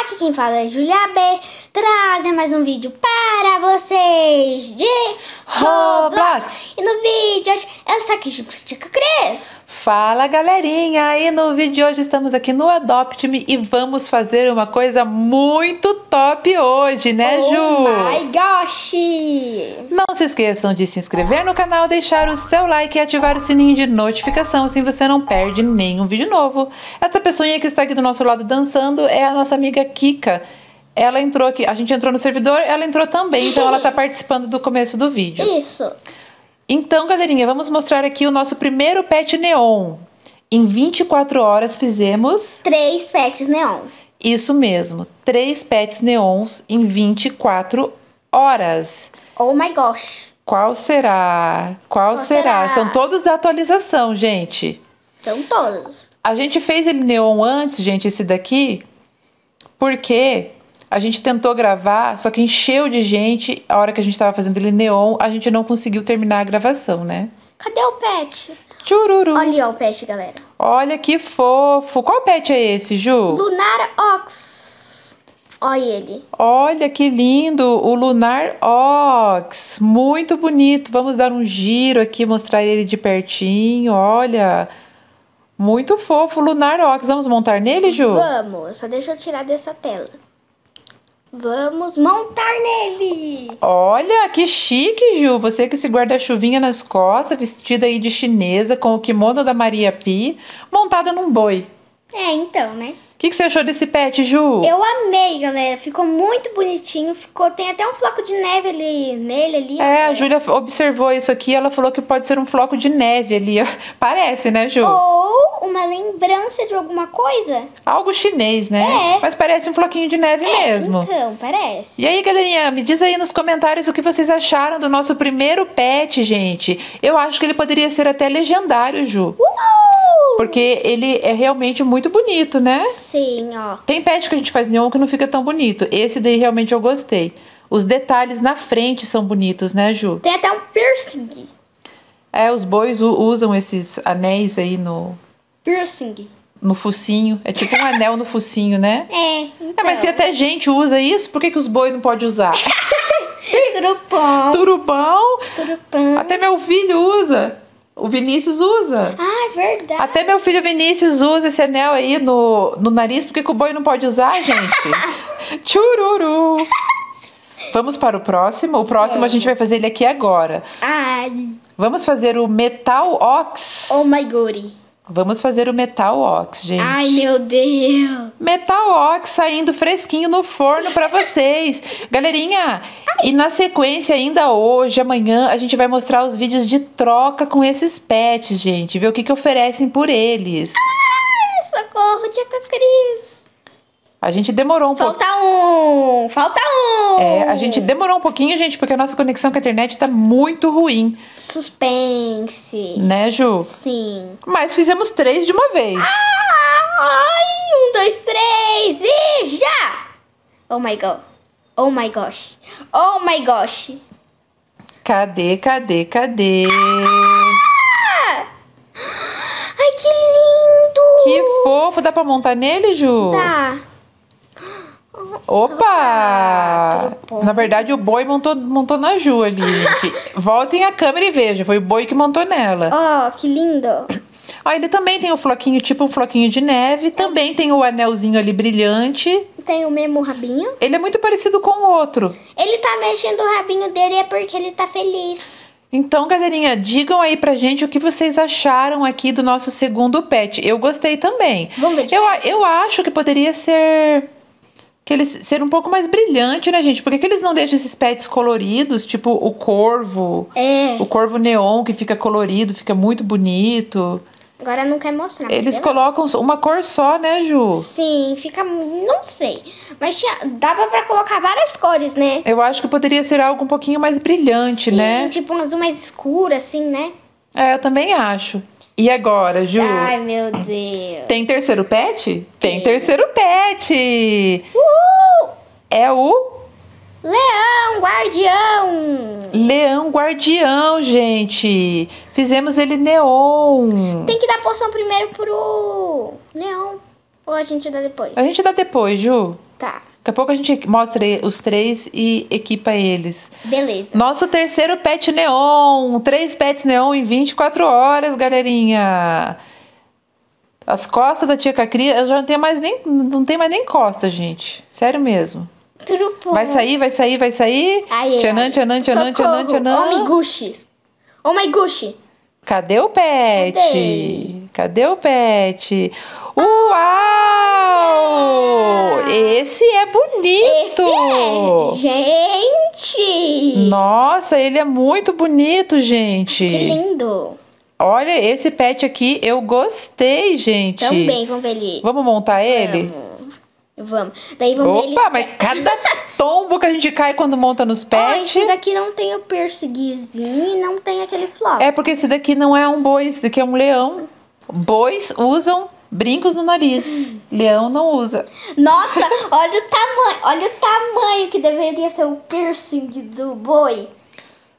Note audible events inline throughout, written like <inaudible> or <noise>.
Aqui quem fala é Julia B, trazem é mais um vídeo para vocês de Roblox. Roblox. E no vídeo eu estou aqui junto com Cris. Fala galerinha! E no vídeo de hoje estamos aqui no Adopt Me e vamos fazer uma coisa muito top hoje, né, oh Ju? Oh my gosh! Não se esqueçam de se inscrever no canal, deixar o seu like e ativar o sininho de notificação, assim você não perde nenhum vídeo novo. Essa pessoinha que está aqui do nosso lado dançando é a nossa amiga Kika. Ela entrou aqui, a gente entrou no servidor, ela entrou também, então ela está <laughs> participando do começo do vídeo. Isso! Então, galerinha, vamos mostrar aqui o nosso primeiro pet neon. Em 24 horas fizemos... Três pets neon. Isso mesmo, três pets neons em 24 horas. Oh my gosh. Qual será? Qual, Qual será? será? São todos da atualização, gente. São todos. A gente fez ele neon antes, gente, esse daqui, porque a gente tentou gravar, só que encheu de gente. A hora que a gente tava fazendo ele neon, a gente não conseguiu terminar a gravação, né? Cadê o pet? Chururu. Olha ó, o pet, galera. Olha que fofo. Qual pet é esse, Ju? Lunar Ox. Olha ele. Olha que lindo, o Lunar Ox. Muito bonito. Vamos dar um giro aqui, mostrar ele de pertinho. Olha. Muito fofo, Lunar Ox. Vamos montar nele, Ju? Vamos, só deixa eu tirar dessa tela. Vamos montar nele! Olha, que chique, Ju! Você com esse guarda-chuvinha nas costas, vestida aí de chinesa, com o kimono da Maria Pi, montada num boi. É, então, né? que, que você achou desse pet, Ju? Eu amei, galera. Ficou muito bonitinho. Ficou, tem até um floco de neve ali nele ali. É, a Júlia observou isso aqui. Ela falou que pode ser um floco de neve ali. <laughs> Parece, né, Ju? Ou uma lembrança de alguma coisa. Algo chinês, né? É. Mas parece um floquinho de neve é, mesmo. Então, parece. E aí, galerinha, me diz aí nos comentários o que vocês acharam do nosso primeiro pet, gente. Eu acho que ele poderia ser até legendário, Ju. Uh! Porque ele é realmente muito bonito, né? Sim, ó. Tem pet que a gente faz neon que não fica tão bonito. Esse daí realmente eu gostei. Os detalhes na frente são bonitos, né, Ju? Tem até um piercing. É, os bois usam esses anéis aí no... Piercing. No focinho. É tipo um anel no focinho, né? <laughs> É, então. é, Mas se então. até gente usa isso, por que, que os bois não podem usar? <laughs> Turupão. Turupão. Turupão. Até meu filho usa. O Vinícius usa. Ah, é verdade. Até meu filho Vinícius usa esse anel aí no, no nariz, porque o boi não pode usar, gente. <laughs> Chururu. Vamos para o próximo. O próximo é. a gente vai fazer ele aqui agora. Ai. Vamos fazer o metal ox. Oh my god. Vamos fazer o Metal Ox, gente. Ai, meu Deus! Metal Ox saindo fresquinho no forno para vocês. <laughs> Galerinha, e na sequência, ainda hoje, amanhã, a gente vai mostrar os vídeos de troca com esses pets, gente. Ver o que, que oferecem por eles. Ai, socorro, tia Cris! A gente demorou um pouco. Falta po... um! Falta um! É, a gente demorou um pouquinho, gente, porque a nossa conexão com a internet tá muito ruim. Suspense. Né, Ju? Sim. Mas fizemos três de uma vez. Ah! Ai, um, dois, três e já! Oh my god. Oh my gosh. Oh my gosh. Cadê, cadê, cadê? Ah! Ai, que lindo! Que fofo! Dá pra montar nele, Ju? Dá. Opa! Ah, na verdade, o boi montou, montou na Ju ali, gente. <laughs> Voltem a câmera e vejam. Foi o boi que montou nela. Ó, oh, que lindo! Ó, ele também tem o um floquinho, tipo um floquinho de neve. É. Também tem o anelzinho ali brilhante. Tem o mesmo rabinho. Ele é muito parecido com o outro. Ele tá mexendo o rabinho dele é porque ele tá feliz. Então, galerinha, digam aí pra gente o que vocês acharam aqui do nosso segundo pet. Eu gostei também. Vamos ver. Eu, eu acho que poderia ser que eles ser um pouco mais brilhante, né, gente? Por que, que eles não deixam esses pets coloridos, tipo o corvo? É. O corvo neon que fica colorido, fica muito bonito. Agora não quer mostrar. Eles colocam uma cor só, né, Ju? Sim, fica. Não sei. Mas tinha, dava pra colocar várias cores, né? Eu acho que poderia ser algo um pouquinho mais brilhante, Sim, né? Tipo um azul mais escuro, assim, né? É, eu também acho. E agora, Ju? Ai, meu Deus. Tem terceiro pet? Tem, Tem terceiro pet! Uh! é o Leão Guardião! Leão Guardião, gente! Fizemos ele neon! Tem que dar poção primeiro pro neon. Ou a gente dá depois? A gente dá depois, Ju. Tá. Daqui a pouco a gente mostra os três e equipa eles. Beleza. Nosso terceiro pet neon. Três pets neon em 24 horas, galerinha. As costas da tia Cacria, eu já não tenho mais nem, não tem mais nem costa, gente. Sério mesmo. Vai sair, vai sair, vai sair. Ai, tchanan, tchanan, tchanan, tchanan, tchanan. Omiguchi. Omiguchi. Cadê o pet? Cadê? Cadê o pet? Ah, Uau! Olha! Esse é bonito! Esse é. Gente! Nossa, ele é muito bonito, gente! Que lindo! Olha, esse pet aqui eu gostei, gente. Também, vamos ver ele. Vamos montar ele? Vamos. Vamos. Daí vamos Opa, ele... mas cada <laughs> tombo que a gente cai quando monta nos pets. Oh, esse daqui não tem o perseguizinho e não tem aquele flop. É porque esse daqui não é um boi, esse daqui é um leão. Bois usam brincos no nariz. <laughs> leão não usa. Nossa, olha o tamanho, olha o tamanho que deveria ser o piercing do boi.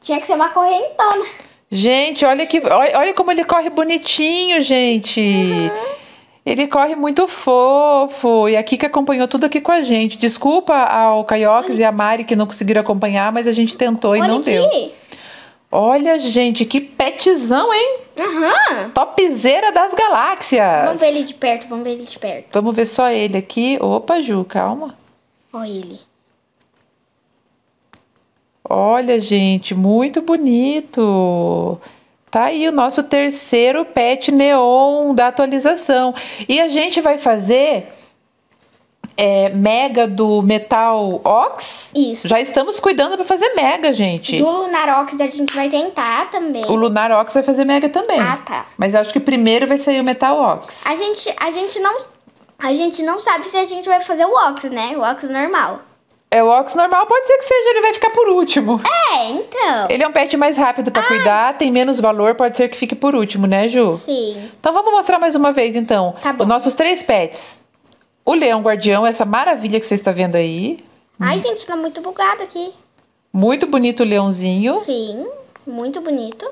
Tinha que ser uma correntona. Gente, olha que olha, olha como ele corre bonitinho, gente. Uhum. Ele corre muito fofo. E a Kika acompanhou tudo aqui com a gente. Desculpa ao Caiox e a Mari que não conseguiram acompanhar, mas a gente tentou e não aqui. deu. Olha, gente, que petzão, hein? Aham. Topzeira das galáxias. Vamos ver ele de perto, vamos ver ele de perto. Vamos ver só ele aqui. Opa, Ju, calma. Olha ele. Olha, gente, muito bonito. Tá aí o nosso terceiro pet neon da atualização. E a gente vai fazer é, mega do metal ox. Isso. Já estamos cuidando para fazer mega, gente. Do lunar ox a gente vai tentar também. O lunar ox vai fazer mega também. Ah, tá. Mas eu acho que primeiro vai sair o metal ox. A gente, a gente não, a gente não sabe se a gente vai fazer o ox, né? O ox normal. É, o Ox normal pode ser que seja, ele vai ficar por último. É, então. Ele é um pet mais rápido para ah. cuidar, tem menos valor, pode ser que fique por último, né, Ju? Sim. Então vamos mostrar mais uma vez, então. Tá bom. Os nossos três pets. O leão guardião, essa maravilha que você está vendo aí. Ai, hum. gente, tá muito bugado aqui. Muito bonito o leãozinho. Sim, muito bonito.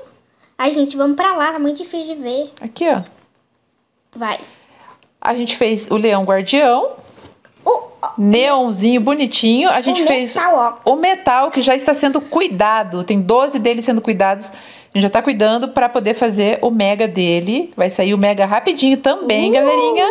Ai, gente, vamos para lá, tá muito difícil de ver. Aqui, ó. Vai. A gente fez o leão guardião neonzinho bonitinho. A gente o fez metal o metal que já está sendo cuidado. Tem 12 deles sendo cuidados. A gente já está cuidando para poder fazer o mega dele. Vai sair o mega rapidinho também, uh! galerinha.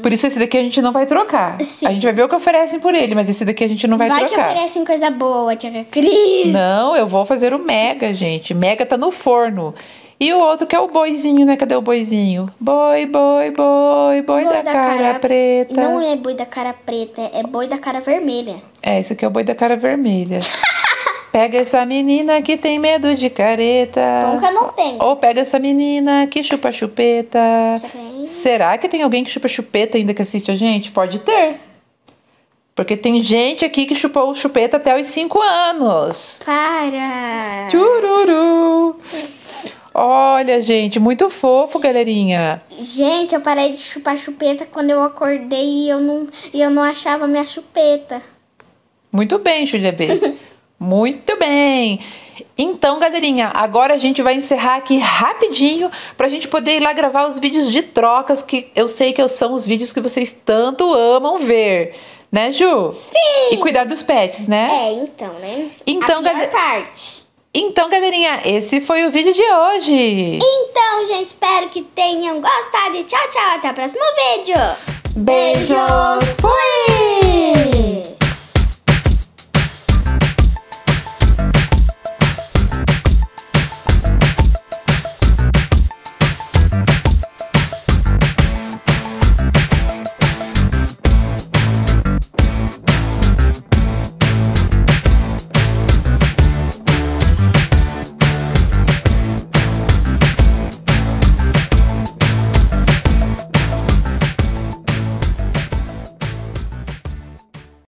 Por isso esse daqui a gente não vai trocar. Sim. A gente vai ver o que oferecem por ele, mas esse daqui a gente não vai, vai trocar. Vai que oferecem coisa boa, tia Cris. Não, eu vou fazer o mega, gente. Mega tá no forno. E o outro que é o boizinho, né? Cadê o boizinho? Boi, boi, boi, boi, da, da, cara, cara preta. Não é boi da cara preta, é boi da cara vermelha. É, esse aqui é o boi da cara vermelha. <laughs> Pega essa menina que tem medo de careta. Nunca não tem. Ou pega essa menina que chupa chupeta. Será que tem alguém que chupa chupeta ainda que assiste a gente? Pode ter. Porque tem gente aqui que chupou chupeta até os 5 anos. Para! Tchururu! <laughs> Olha, gente, muito fofo, galerinha. Gente, eu parei de chupar chupeta quando eu acordei e eu não, e eu não achava minha chupeta. Muito bem, Julia B. <laughs> muito bem. Então, galerinha, agora a gente vai encerrar aqui rapidinho para a gente poder ir lá gravar os vídeos de trocas que eu sei que são os vídeos que vocês tanto amam ver. Né, Ju? Sim! E cuidar dos pets, né? É, então, né? Então, a pior parte. Então, galerinha, esse foi o vídeo de hoje. Então, gente, espero que tenham gostado e tchau, tchau. Até o próximo vídeo. Beijos, fui!